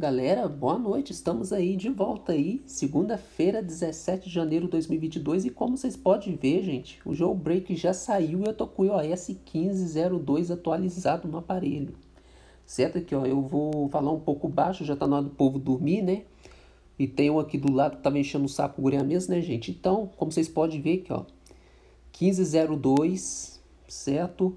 Galera, boa noite, estamos aí de volta aí, segunda-feira, 17 de janeiro de 2022 e como vocês podem ver, gente, o jailbreak já saiu e eu tô com o iOS 15.02 atualizado no aparelho. Certo aqui, ó, eu vou falar um pouco baixo, já tá na hora do povo dormir, né? E tem um aqui do lado que tá mexendo o saco guria mesmo, né, gente? Então, como vocês podem ver aqui, ó, 15.02, certo?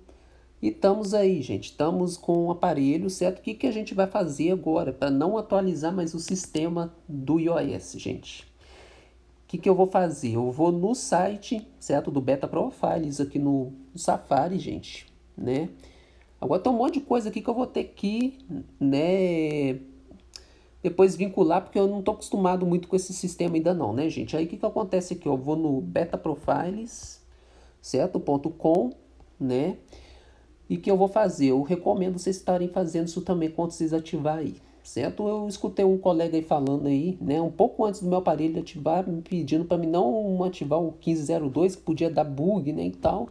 E estamos aí, gente. Estamos com o um aparelho, certo? O que, que a gente vai fazer agora para não atualizar mais o sistema do iOS, gente? O que, que eu vou fazer? Eu vou no site, certo? Do Beta Profiles aqui no, Safari, gente, né? Agora tem um monte de coisa aqui que eu vou ter que, né, depois vincular, porque eu não estou acostumado muito com esse sistema ainda não, né, gente? Aí o que, que acontece aqui? Eu vou no betaprofiles, certo? .com, né? e que eu vou fazer. Eu recomendo vocês estarem fazendo isso também quando vocês ativar aí, certo? Eu escutei um colega aí falando aí, né, um pouco antes do meu aparelho ativar, me pedindo para mim não ativar o 1502, que podia dar bug, né, e tal.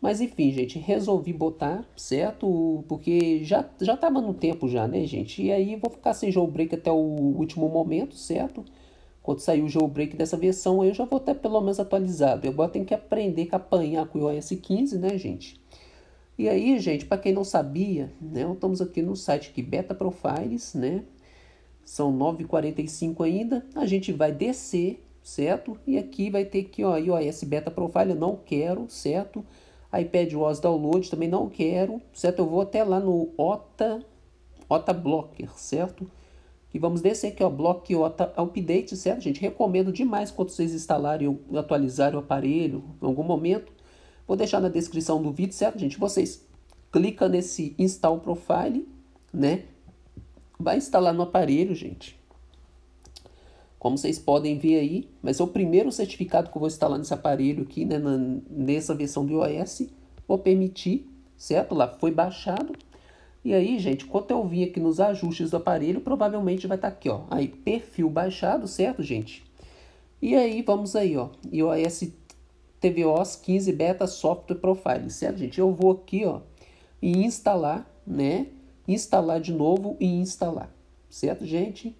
Mas enfim, gente, resolvi botar, certo? Porque já, já tava no tempo já, né, gente? E aí vou ficar sem jailbreak até o último momento, certo? Quando sair o jailbreak dessa versão, eu já vou até pelo menos atualizado. Eu agora tem que aprender que apanhar com o iOS 15, né, gente? E aí, gente, para quem não sabia, né, estamos aqui no site que Beta Profiles, né? São 9h45 ainda. A gente vai descer, certo? E aqui vai ter que, ó, iOS Beta Profile, eu não quero, certo? iPad OS Download também não quero, certo? Eu vou até lá no OTA, OTA Blocker, certo? E vamos descer aqui, ó, Block OTA Update, certo, gente? Recomendo demais quando vocês instalarem ou atualizarem o aparelho em algum momento Vou deixar na descrição do vídeo, certo, gente? Vocês clica nesse Install Profile, né? Vai instalar no aparelho, gente. Como vocês podem ver aí, vai ser o primeiro certificado que eu vou instalar nesse aparelho aqui, né? Na, nessa versão do iOS. Vou permitir, certo? Lá foi baixado. E aí, gente, quando eu vim aqui nos ajustes do aparelho, provavelmente vai estar tá aqui, ó. Aí, perfil baixado, certo, gente? E aí, vamos aí, ó. iOS TVOs 15 Beta Software profile certo, gente? Eu vou aqui, ó, e instalar, né? Instalar de novo e instalar, certo, gente?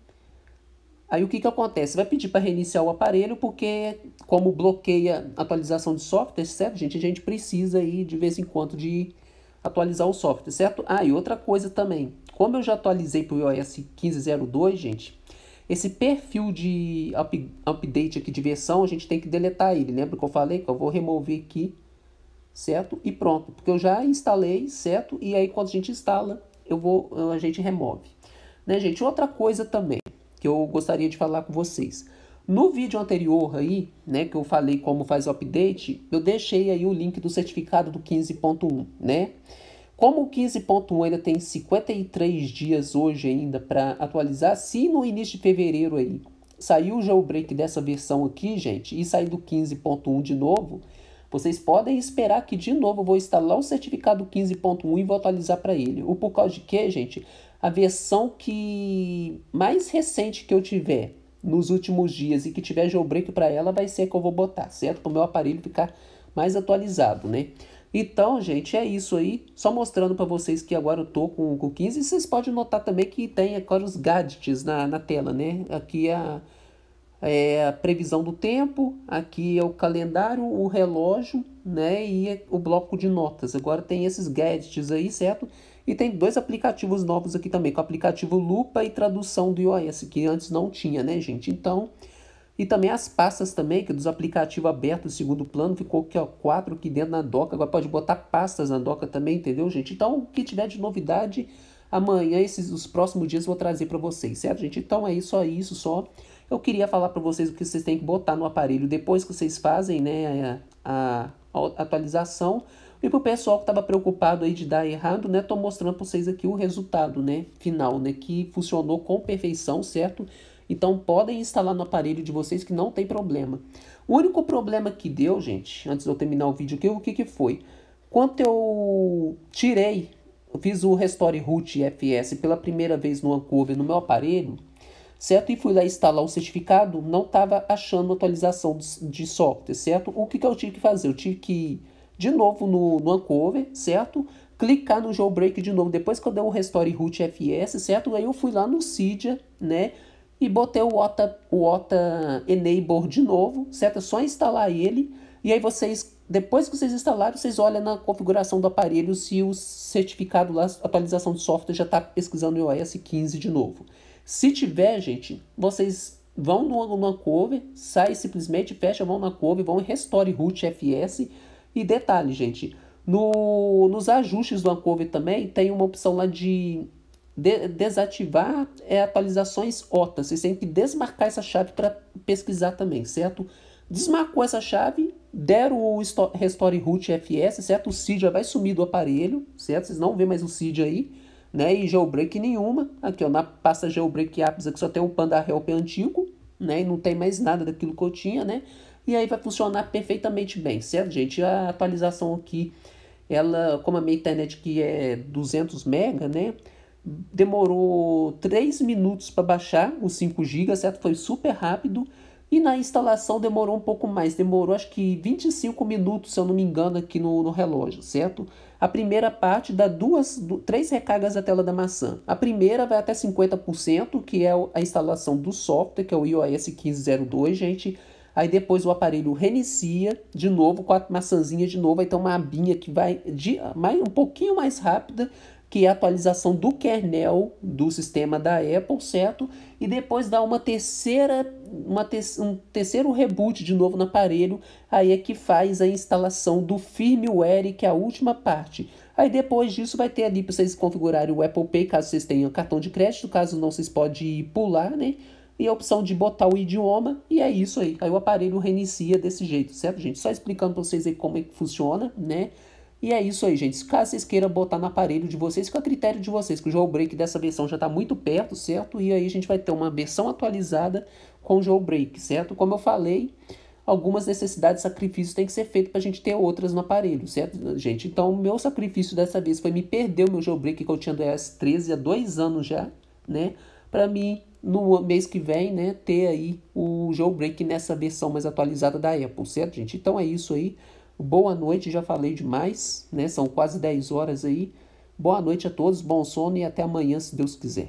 Aí o que, que acontece? Vai pedir para reiniciar o aparelho, porque como bloqueia atualização de software, certo, gente? A gente precisa aí, de vez em quando, de atualizar o software, certo? Ah, e outra coisa também. Como eu já atualizei para o iOS 15.02, gente, esse perfil de up, update aqui de versão, a gente tem que deletar ele. Lembra que eu falei que eu vou remover aqui, certo? E pronto, porque eu já instalei, certo? E aí quando a gente instala, eu vou, a gente remove. Né, gente? Outra coisa também que eu gostaria de falar com vocês. No vídeo anterior aí, né, que eu falei como faz o update, eu deixei aí o link do certificado do 15.1, né? Como o 15.1 ainda tem 53 dias hoje ainda para atualizar, se no início de fevereiro aí saiu o jailbreak dessa versão aqui, gente, e sair do 15.1 de novo, vocês podem esperar que de novo eu vou instalar o certificado 15.1 e vou atualizar para ele. O por causa de que, gente, a versão que mais recente que eu tiver nos últimos dias e que tiver jailbreak para ela vai ser a que eu vou botar, certo? Para o meu aparelho ficar mais atualizado, né? Então, gente, é isso aí. Só mostrando para vocês que agora eu tô com o 15. Vocês podem notar também que tem agora os gadgets na, na tela, né? Aqui é a, é a previsão do tempo, aqui é o calendário, o relógio, né? E é o bloco de notas. Agora tem esses gadgets aí, certo? E tem dois aplicativos novos aqui também, com o aplicativo Lupa e tradução do iOS, que antes não tinha, né, gente? Então... E também as pastas também, que dos aplicativos abertos, segundo plano, ficou aqui, ó, quatro aqui dentro na doca. Agora pode botar pastas na doca também, entendeu, gente? Então, o que tiver de novidade, amanhã, esses, os próximos dias, eu vou trazer para vocês, certo, gente? Então, é isso, só isso só. Eu queria falar para vocês o que vocês têm que botar no aparelho depois que vocês fazem, né, a, a, atualização. E pro pessoal que tava preocupado aí de dar errado, né? Tô mostrando para vocês aqui o resultado, né? Final, né? Que funcionou com perfeição, certo? Então podem instalar no aparelho de vocês que não tem problema. O único problema que deu, gente, antes de eu terminar o vídeo aqui, o que, que foi? Quando eu tirei, eu fiz o Restore Root FS pela primeira vez no Ancover no meu aparelho, certo? E fui lá instalar o certificado, não estava achando atualização de software, certo? O que, que eu tive que fazer? Eu tive que de novo no, no certo? Clicar no Jailbreak de novo, depois que eu dei o Restore Root FS, certo? Aí eu fui lá no Cydia, né? e botei o OTA, o OTA Enable de novo, certo? É só instalar ele e aí vocês, depois que vocês instalaram, vocês olham na configuração do aparelho se o certificado lá, atualização de software já está pesquisando o iOS 15 de novo. Se tiver, gente, vocês vão no cover, sai simplesmente, fecha, vão na cover, vão em Restore Root FS e detalhe, gente, no, nos ajustes do Uncover também tem uma opção lá de de desativar é, atualizações OTA. Vocês têm que desmarcar essa chave para pesquisar também, certo? Desmarcou essa chave, deram o Restore Root FS, certo? O seed já vai sumir do aparelho, certo? Vocês não vê mais o seed aí, né? E jailbreak nenhuma. Aqui, ó, na pasta jailbreak apps aqui só tem o Panda Help antigo, né? E não tem mais nada daquilo que eu tinha, né? E aí vai funcionar perfeitamente bem, certo, gente? A atualização aqui, ela, como a minha internet que é 200 mega, né? demorou 3 minutos para baixar os 5 GB, certo? Foi super rápido. E na instalação demorou um pouco mais, demorou acho que 25 minutos, se eu não me engano, aqui no, no relógio, certo? A primeira parte dá duas, do, três recargas da tela da maçã. A primeira vai até 50%, que é a instalação do software, que é o iOS 1502, gente. Aí depois o aparelho reinicia de novo com a maçãzinha de novo. Aí tem uma abinha que vai de, mais, um pouquinho mais rápida que é a atualização do kernel do sistema da Apple, certo? E depois dá uma terceira, uma te um terceiro reboot de novo no aparelho, aí é que faz a instalação do firmware, que é a última parte. Aí depois disso vai ter ali para vocês configurarem o Apple Pay, caso vocês tenham cartão de crédito, caso não, vocês podem pular, né? E a opção de botar o idioma, e é isso aí. Aí o aparelho reinicia desse jeito, certo, gente? Só explicando para vocês aí como é que funciona, né? E é isso aí, gente. Caso vocês queiram botar no aparelho de vocês, fica a critério de vocês, que o jailbreak dessa versão já está muito perto, certo? E aí a gente vai ter uma versão atualizada com o jailbreak, certo? Como eu falei, algumas necessidades, sacrifícios têm que ser feitos para a gente ter outras no aparelho, certo, gente? Então, o meu sacrifício dessa vez foi me perder o meu jailbreak que eu tinha do iOS 13 há dois anos já, né? Para mim, no mês que vem, né, ter aí o jailbreak nessa versão mais atualizada da Apple, certo, gente? Então é isso aí. Boa noite, já falei demais, né? São quase 10 horas aí. Boa noite a todos, bom sono e até amanhã, se Deus quiser.